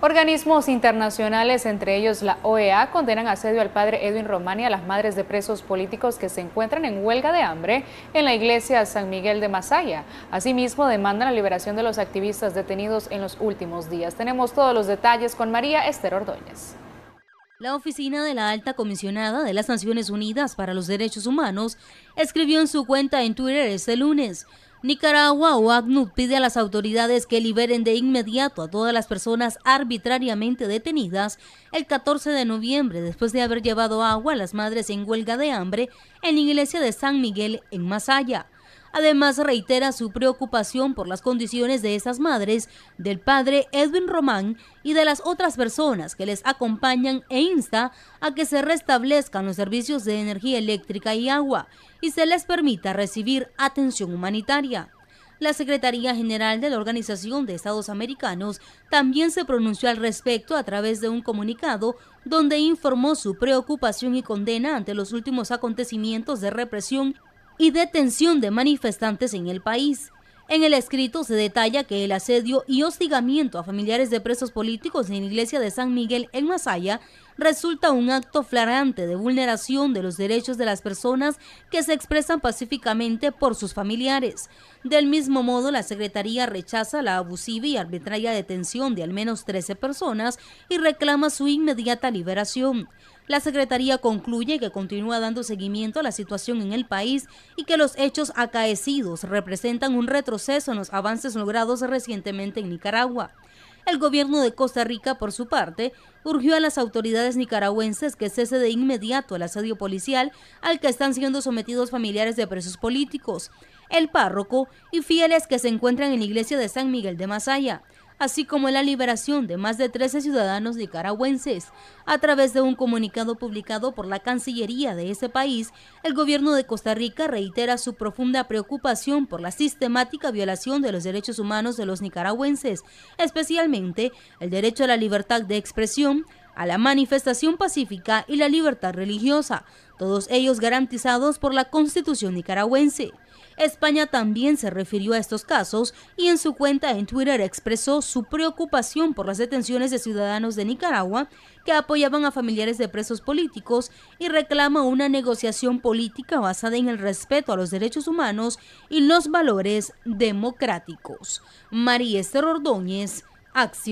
Organismos internacionales, entre ellos la OEA, condenan asedio al padre Edwin Romani y a las madres de presos políticos que se encuentran en huelga de hambre en la iglesia San Miguel de Masaya. Asimismo, demandan la liberación de los activistas detenidos en los últimos días. Tenemos todos los detalles con María Esther Ordóñez. La oficina de la alta comisionada de las Naciones Unidas para los Derechos Humanos escribió en su cuenta en Twitter este lunes Nicaragua, o ACNUD pide a las autoridades que liberen de inmediato a todas las personas arbitrariamente detenidas el 14 de noviembre después de haber llevado agua a las madres en huelga de hambre en la iglesia de San Miguel en Masaya. Además, reitera su preocupación por las condiciones de esas madres, del padre Edwin Román y de las otras personas que les acompañan e insta a que se restablezcan los servicios de energía eléctrica y agua y se les permita recibir atención humanitaria. La Secretaría General de la Organización de Estados Americanos también se pronunció al respecto a través de un comunicado donde informó su preocupación y condena ante los últimos acontecimientos de represión y detención de manifestantes en el país. En el escrito se detalla que el asedio y hostigamiento a familiares de presos políticos en la iglesia de San Miguel en Masaya resulta un acto flagrante de vulneración de los derechos de las personas que se expresan pacíficamente por sus familiares. Del mismo modo, la Secretaría rechaza la abusiva y arbitraria detención de al menos 13 personas y reclama su inmediata liberación. La Secretaría concluye que continúa dando seguimiento a la situación en el país y que los hechos acaecidos representan un retroceso en los avances logrados recientemente en Nicaragua. El gobierno de Costa Rica, por su parte, urgió a las autoridades nicaragüenses que cese de inmediato el asedio policial al que están siendo sometidos familiares de presos políticos, el párroco y fieles que se encuentran en la iglesia de San Miguel de Masaya así como la liberación de más de 13 ciudadanos nicaragüenses. A través de un comunicado publicado por la Cancillería de ese país, el gobierno de Costa Rica reitera su profunda preocupación por la sistemática violación de los derechos humanos de los nicaragüenses, especialmente el derecho a la libertad de expresión, a la manifestación pacífica y la libertad religiosa, todos ellos garantizados por la Constitución nicaragüense. España también se refirió a estos casos y en su cuenta en Twitter expresó su preocupación por las detenciones de ciudadanos de Nicaragua que apoyaban a familiares de presos políticos y reclama una negociación política basada en el respeto a los derechos humanos y los valores democráticos. María Esther Ordóñez, Acción.